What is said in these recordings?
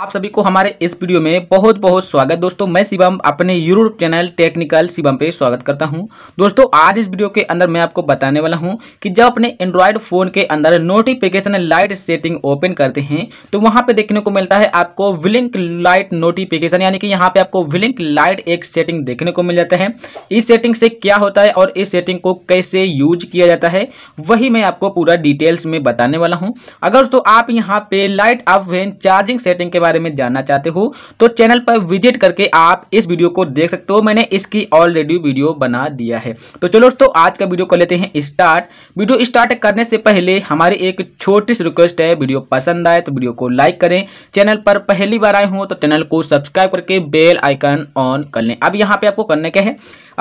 आप सभी को हमारे इस वीडियो में बहुत बहुत स्वागत दोस्तों मैं शिवम अपने यूट्यूब चैनल टेक्निकल शिवम पे स्वागत करता हूं दोस्तों आज इस वीडियो के अंदर मैं आपको बताने वाला हूं कि जब अपने एंड्रॉयड फ़ोन के अंदर नोटिफिकेशन लाइट सेटिंग ओपन करते हैं तो वहां पे देखने को मिलता है आपको विलिंक लाइट नोटिफिकेशन यानी कि यहाँ पर आपको विलिंक लाइट एक सेटिंग देखने को मिल जाता है इस सेटिंग से क्या होता है और इस सेटिंग को कैसे यूज किया जाता है वही मैं आपको पूरा डिटेल्स में बताने वाला हूँ अगर दोस्तों आप यहाँ पे light off when charging setting के बारे में जानना चाहते हो तो चैनल पर विजिट करके आप इस वीडियो को देख सकते हो मैंने इसकी ऑलरेडी वीडियो बना दिया है तो चलो दोस्तों आज का वीडियो कर लेते हैं स्टार्ट वीडियो स्टार्ट करने से पहले हमारी एक छोटी सी रिक्वेस्ट है वीडियो पसंद आए तो वीडियो को लाइक करें चैनल पर पहली बार आए हों तो चैनल को सब्सक्राइब करके बेल आइकन ऑन कर लें अब यहाँ पे आपको करने क्या है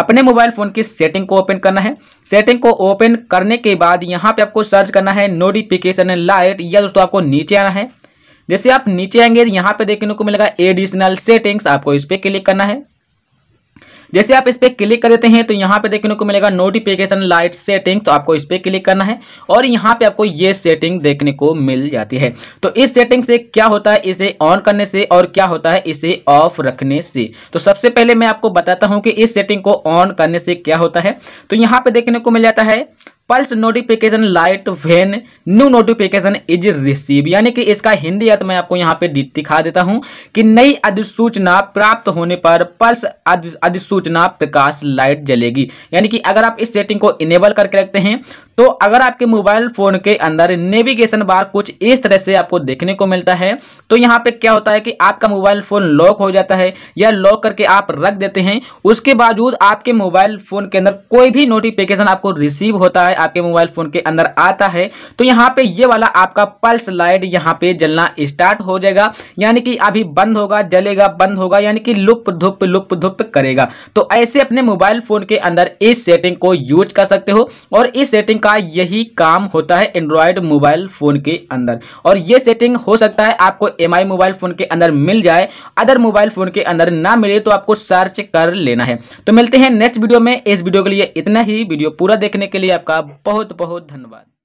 अपने मोबाइल फ़ोन की सेटिंग को ओपन करना है सेटिंग को ओपन करने के बाद यहाँ पे आपको सर्च करना है नोटिफिकेशन लाइट या दोस्तों आपको नीचे आना है जैसे आप नीचे आएंगे यहाँ पे देखने को मिलेगा एडिशनल सेटिंग्स आपको इस पर क्लिक करना है जैसे आप इस पर क्लिक कर देते हैं तो यहाँ पे देखने को मिलेगा नोटिफिकेशन लाइट सेटिंग तो आपको इस पर क्लिक करना है और यहाँ पे आपको ये सेटिंग देखने को मिल जाती है तो इस सेटिंग से क्या होता है इसे ऑन करने से और क्या होता है इसे ऑफ रखने से तो सबसे पहले मैं आपको बताता हूँ कि इस सेटिंग को ऑन करने से क्या होता है तो यहाँ पर देखने को मिल जाता है pulse notification light when new notification is receive यानी कि इसका हिंदी अर्थ मैं आपको यहाँ पे दिखा देता हूँ कि नई अधिसूचना प्राप्त होने पर पल्स अधिसूचना प्रकाश लाइट जलेगी यानी कि अगर आप इस सेटिंग को इनेबल करके रखते हैं तो अगर आपके मोबाइल फोन के अंदर नेविगेशन बार कुछ इस तरह से आपको देखने को मिलता है तो यहाँ पे क्या होता है कि आपका मोबाइल फोन लॉक हो जाता है या लॉक करके आप रख देते हैं उसके बावजूद आपके मोबाइल फोन के अंदर कोई भी नोटिफिकेशन आपको रिसीव होता है आपके मोबाइल फोन के अंदर आता है तो यहाँ पे ये वाला आपका पल्स लाइट यहाँ पे जलना स्टार्ट हो जाएगा यानी कि अभी बंद होगा जलेगा बंद होगा यानी कि लुप धुप लुप धुप करेगा तो ऐसे अपने मोबाइल फोन के अंदर इस सेटिंग को यूज कर सकते हो और इस सेटिंग का यही काम होता है एंड्रॉयड मोबाइल फोन के अंदर और ये सेटिंग हो सकता है आपको एम मोबाइल फोन के अंदर मिल जाए अदर मोबाइल फोन के अंदर ना मिले तो आपको सर्च कर लेना है तो मिलते हैं नेक्स्ट वीडियो में इस वीडियो के लिए इतना ही वीडियो पूरा देखने के लिए आपका बहुत बहुत धन्यवाद